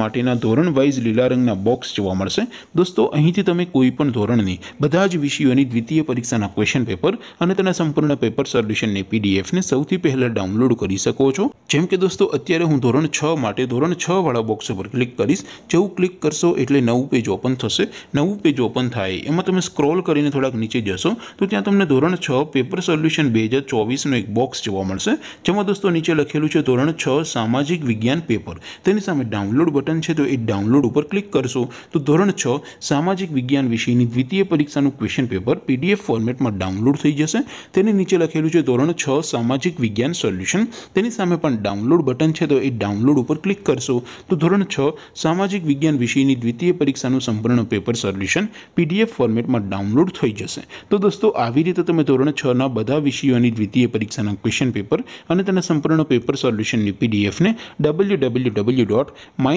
માટીના ધોરણ વાઇઝ લીલા રંગના બોક્સ જોવા મળશે દોસ્તો અહીંથી તમે કોઈ પણ ધોરણની બધા જ વિષયોની દ્વિતીય પરીક્ષાના ક્વેશ્ચન પેપર અને તેના સંપૂર્ણ પેપર સોલ્યુશન ને પીડીએફ ને સૌથી પહેલા ડાઉનલોડ કરી શકો છો જેમ કે દોસ્તો અત્યારે હું ધોરણ 6 માટે ધોરણ 6 વાળો બોક્સ પર ક્લિક કરશો જેઉ ક્લિક કરશો એટલે નવું પેજ ઓપન થશે નવું પેજ ઓપન થાય એમાં તમે સ્ક્રોલ કરીને થોડાક નીચે જશો તો ત્યાં તમને ધોરણ 6 પેપર સોલ્યુશન 2024 નો એક બોક્સ જોવા મળશે જેમાં દોસ્તો નીચે લખેલું છે ધોરણ 6 સામાજિક વિજ્ઞાન પેપર તેની સામે ડાઉનલોડ બટન છે તો ઈ ડાઉનલોડ ઉપર ક્લિક કરશો તો ધોરણ 6 સામાજિક વિજ્ઞાન વિષયની દ્વિતીય પરીક્ષાનું ક્વેશ્ચન પેપર પીડીએફ ફોર્મેટમાં ડાઉનલોડ થઈ જશે તેની નીચે લખેલું છે ધોરણ 6 સામાજિક વિજ્ઞાન સોલ્યુશન તેની સામે પણ ડાઉનલોડ બટન છે તો ઈ ડાઉનલોડ ઉપર ક્લિક કરશો તો ધોરણ 6 સામાજિક વિજ્ઞાન વિષયની દ્વિતીય પરીક્ષાનું સંપૂર્ણ પેપર સોલ્યુશન પીડીએફ ફોર્મેટમાં ડાઉનલોડ થઈ જશે તો દોસ્તો આવી રીતે તમે ધોરણ 6 ના બધા વિષયોની દ્વિતીય પરીક્ષાના ક્વેશ્ચન પેપર અને તેના સંપૂર્ણ પેપર સોલ્યુશનની પીડીએફ ને www.my